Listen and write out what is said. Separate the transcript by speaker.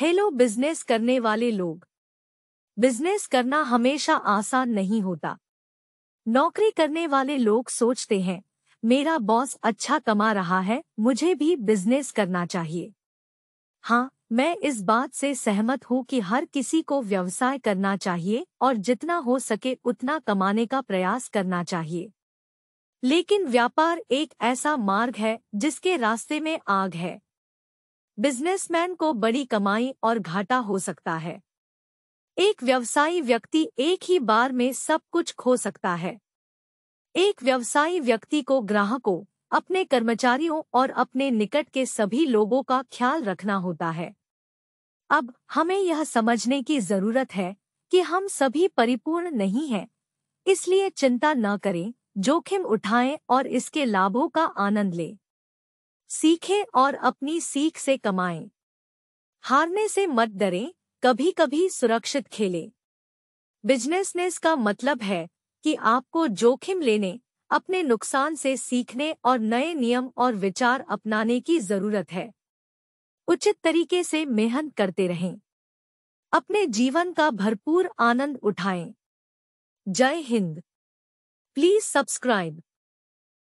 Speaker 1: hello business करने वाले लोग बिजनेस करना हमेशा आसान नहीं होता नौकरी करने वाले लोग सोचते हैं मेरा बॉस अच्छा कमा रहा है मुझे भी बिजनेस करना चाहिए हाँ मैं इस बात से सहमत हूँ कि हर किसी को व्यवसाय करना चाहिए और जितना हो सके उतना कमाने का प्रयास करना चाहिए लेकिन व्यापार एक ऐसा मार्ग है जिसके रास्ते में आग है बिजनेसमैन को बड़ी कमाई और घाटा हो सकता है एक व्यवसायी व्यक्ति एक ही बार में सब कुछ खो सकता है एक व्यवसायी व्यक्ति को ग्राहकों अपने कर्मचारियों और अपने निकट के सभी लोगों का ख्याल रखना होता है अब हमें यह समझने की जरूरत है कि हम सभी परिपूर्ण नहीं हैं इसलिए चिंता न करें जोखिम उठाएं और इसके लाभों का आनंद लें सीखें और अपनी सीख से कमाएं हारने से मत डरें कभी कभी सुरक्षित खेलें बिजनेसनेस का मतलब है कि आपको जोखिम लेने अपने नुकसान से सीखने और नए नियम और विचार अपनाने की जरूरत है उचित तरीके से मेहनत करते रहें अपने जीवन का भरपूर आनंद उठाएं जय हिंद प्लीज सब्सक्राइब